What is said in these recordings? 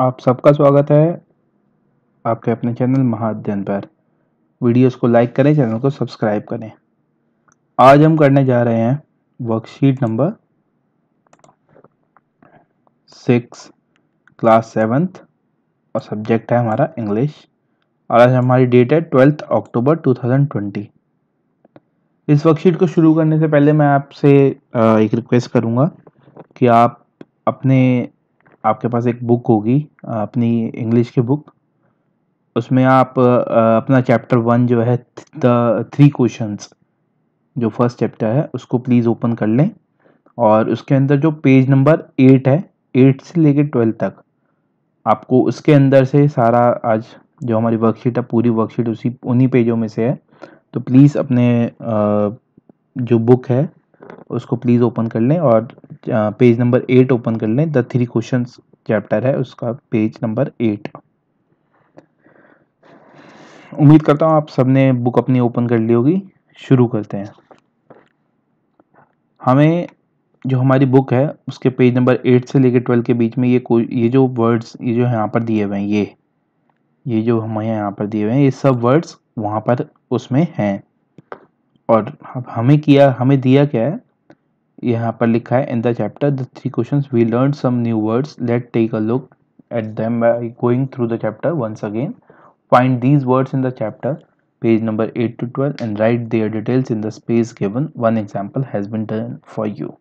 आप सबका स्वागत है आपके अपने चैनल महाअध्ययन पर वीडियोस को लाइक करें चैनल को सब्सक्राइब करें आज हम करने जा रहे हैं worksheet number six class seventh और सब्जेक्ट है हमारा इंग्लिश और आज हमारी डेट है ट्वेल्थ अक्टूबर 2020 इस वर्कशीट को शुरू करने से पहले मैं आपसे एक रिक्वेस्ट करूँगा कि आप अपने आपके पास एक बुक होगी अपनी इंग्लिश की बुक उसमें आप अपना चैप्टर वन जो है द थ्री क्वेश्चंस जो फर्स्ट चैप्टर है उसको प्लीज़ ओपन कर लें और उसके अंदर जो पेज नंबर एट है एट से लेकर ट्वेल्व तक आपको उसके अंदर से सारा आज जो हमारी वर्कशीट है पूरी वर्कशीट उसी उन्हीं पेजों में से है तो प्लीज़ अपने जो बुक है उसको प्लीज़ ओपन कर लें और पेज नंबर एट ओपन कर लें द थ्री क्वेश्चन चैप्टर है उसका पेज नंबर एट उम्मीद करता हूँ आप सबने बुक अपनी ओपन कर ली होगी शुरू करते हैं हमें जो हमारी बुक है उसके पेज नंबर एट से लेकर ट्वेल्व के बीच में ये ये जो वर्ड्स ये जो यहाँ पर दिए हुए हैं ये ये जो हमें यहाँ पर दिए हुए हैं ये सब वर्ड्स वहाँ पर उसमें हैं और हमें किया हमें दिया क्या है यहाँ पर लिखा है in the chapter the three question we learn some new words let take a look at them by going through the chapter once again find these words in the chapter page number eight to twelve and write their details in the space given one example has been done for you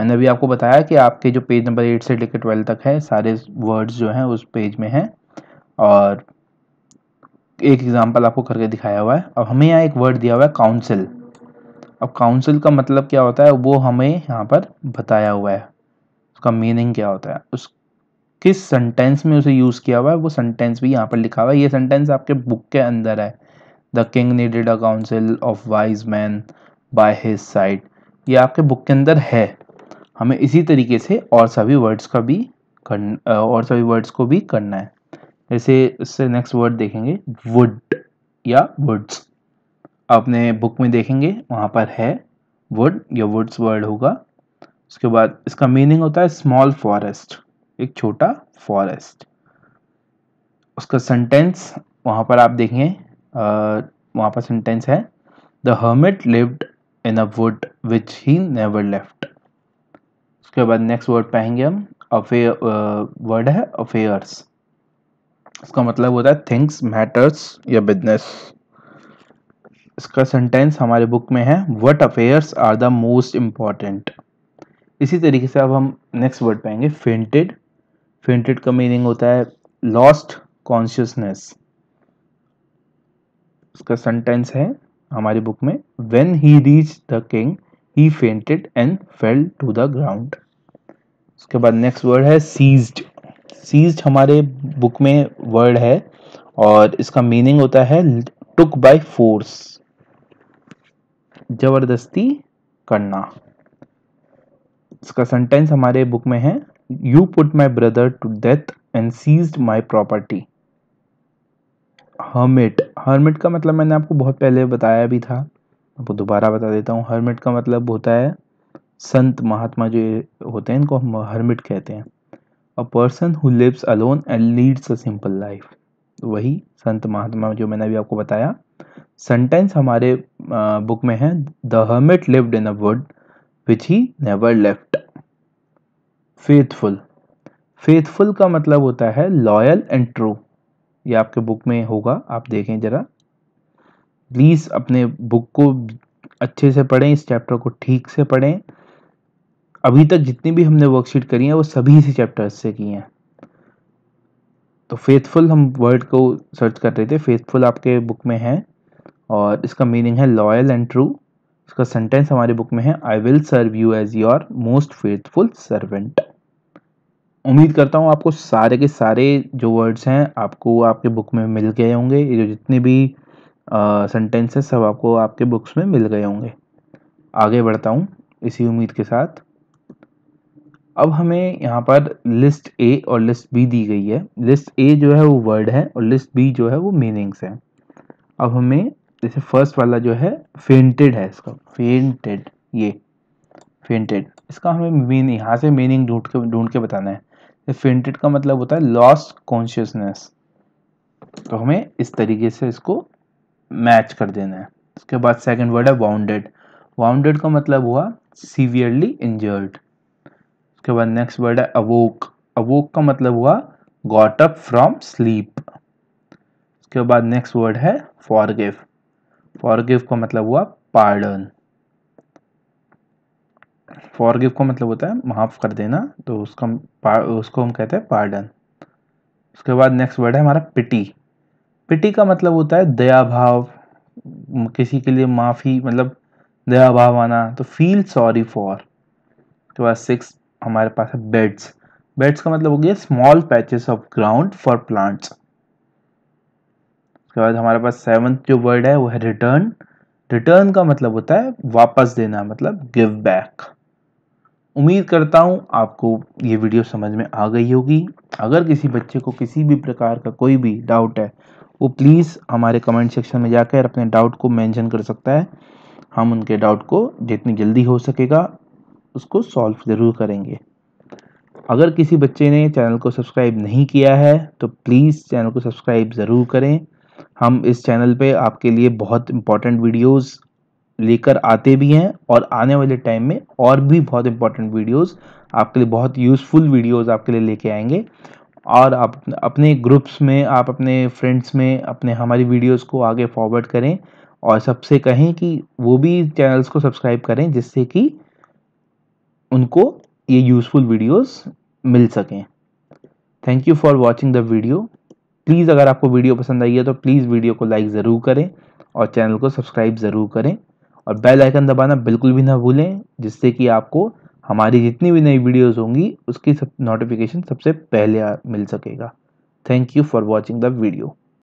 मैंने अभी आपको बताया कि आपके जो page number eight से लेकर twelve तक है सारे वर्ड्स जो हैं उस पेज में हैं और एक एग्जाम्पल आपको करके दिखाया हुआ है अब हमें यहाँ एक वर्ड दिया हुआ है काउंसिल अब काउंसिल का मतलब क्या होता है वो हमें यहाँ पर बताया हुआ है उसका मीनिंग क्या होता है उस किस सेंटेंस में उसे यूज़ किया हुआ है वो सेंटेंस भी यहाँ पर लिखा हुआ है ये सेंटेंस आपके बुक के अंदर है the king needed a council of wise man by his side ये आपके बुक के अंदर है हमें इसी तरीके से और सभी वर्ड्स का भी कर और सभी वर्ड्स को भी करना है जैसे इससे नेक्स्ट वर्ड देखेंगे वुड या वुड्स आपने बुक में देखेंगे वहाँ पर है वुड या वुड्स वर्ड होगा उसके बाद इसका मीनिंग होता है स्मॉल फॉरेस्ट एक छोटा फॉरेस्ट उसका सेंटेंस वहाँ पर आप देखें वहाँ पर सेंटेंस है the hermit lived in a wood which he never left उसके बाद नेक्स्ट वर्ड पाएंगे हम अफे वर्ड है अफेयर्स इसका मतलब होता है थिंग्स मैटर्स या बिजनेस इसका सेंटेंस हमारे बुक में है what affairs are the most important इसी तरीके से अब हम नेक्स्ट वर्ड पाएंगे फेंटेड फेंटेड का मीनिंग होता है लॉस्ट कॉन्शियसनेस इसका सेंटेंस है हमारी बुक में when he reach the king he fainted and fell to the ground उसके बाद नेक्स्ट वर्ड है सीज्ड सीज्ड हमारे बुक में वर्ड है और इसका मीनिंग होता है टुक बाय फोर्स जबरदस्ती करना इसका सेंटेंस हमारे बुक में है you put my brother to death and seize my property hermit hermit का मतलब मैंने आपको बहुत पहले बताया भी था आपको दोबारा बता देता हूँ हर्मिट का मतलब होता है संत महात्मा जो होते हैं इनको हम हर्मिट कहते हैं a person who lives alone and leads a simple life वही संत महात्मा जो मैंने अभी आपको बताया सेंटेंस हमारे बुक में है the hermit lived in a wood which he never left faithful faithful का मतलब होता है लॉयल एंड ट्रू ये आपके बुक में होगा आप देखें जरा प्लीज़ अपने बुक को अच्छे से पढ़ें इस चैप्टर को ठीक से पढ़ें अभी तक जितनी भी हमने वर्कशीट करी है वो सभी इसी चैप्टर्स से की हैं तो फेथफुल हम वर्ड को सर्च कर रहे थे फेथफुल आपके बुक में है और इसका मीनिंग है लॉयल एंड ट्रू इसका सेंटेंस हमारी बुक में है I will serve you as your most faithful servant उम्मीद करता हूँ आपको सारे के सारे जो वर्ड्स हैं आपको आपके बुक में मिल गए होंगे ये जो जितने भी सेंटेंस है सब आपको आपके बुक्स में मिल गए होंगे आगे बढ़ता हूँ इसी उम्मीद के साथ अब हमें यहाँ पर लिस्ट ए और लिस्ट बी दी गई है लिस्ट ए जो है वो वर्ड है और लिस्ट बी जो है वो मीनिंग्स हैं अब हमें जैसे फर्स्ट वाला जो है फेंटेड है इसका फेंटेड ये फेंटेड इसका हमें मीन यहाँ से मीनिंग ढूंढ के ढूंढ के बताना है फेंटेड का मतलब होता है लॉस कॉन्शियसनेस तो हमें इस तरीके से इसको मैच कर देना है उसके बाद सेकंड वर्ड है वाउंडेड वाउंडेड का मतलब हुआ सीवियरली इंजर्ड उसके बाद नेक्स्ट वर्ड है अवोक अवोक का मतलब हुआ गॉटअप फ्रॉम स्लीप उसके बाद नेक्स्ट वर्ड है फॉरगिव फॉरगिव का मतलब हुआ पार्डन फॉरगिव का मतलब होता है माफ़ कर देना तो उसका हम उसको हम कहते हैं पार्डन उसके बाद नेक्स्ट वर्ड है हमारा पिटी पिटी का मतलब होता है दया भाव किसी के लिए माफ़ी मतलब दया भाव आना तो फील सॉरी फॉर उसके बाद सिक्स हमारे पास है बेड्स बेड्स का मतलब हो गया small patches of ground for plants उसके बाद हमारे पास सेवन्थ जो वर्ड है वो है रिटर्न रिटर्न का मतलब होता है वापस देना मतलब गिव बैक उम्मीद करता हूँ आपको ये वीडियो समझ में आ गई होगी अगर किसी बच्चे को किसी भी प्रकार का कोई भी डाउट है वो प्लीज़ हमारे कमेंट सेक्शन में जाकर अपने डाउट को मेंशन कर सकता है हम उनके डाउट को जितनी जल्दी हो सकेगा उसको सॉल्व ज़रूर करेंगे अगर किसी बच्चे ने चैनल को सब्सक्राइब नहीं किया है तो प्लीज़ चैनल को सब्सक्राइब ज़रूर करें हम इस चैनल पे आपके लिए बहुत इंपॉर्टेंट वीडियोस लेकर आते भी हैं और आने वाले टाइम में और भी बहुत इंपॉर्टेंट वीडियोस आपके लिए बहुत यूज़फुल वीडियोस आपके लिए लेके आएंगे और आप अपने ग्रुप्स में आप अपने फ्रेंड्स में अपने हमारी वीडियोस को आगे फॉरवर्ड करें और सबसे कहें कि वो भी चैनल्स को सब्सक्राइब करें जिससे कि उनको ये यूज़फुल वीडियोस मिल सकें thank you for watching the video please अगर आपको वीडियो पसंद आई है तो प्लीज़ वीडियो को लाइक ज़रूर करें और चैनल को सब्सक्राइब ज़रूर करें और बेल आइकन दबाना बिल्कुल भी ना भूलें जिससे कि आपको हमारी जितनी भी नई वीडियोस होंगी उसकी सब नोटिफिकेशन सबसे पहले मिल सकेगा thank you for watching the video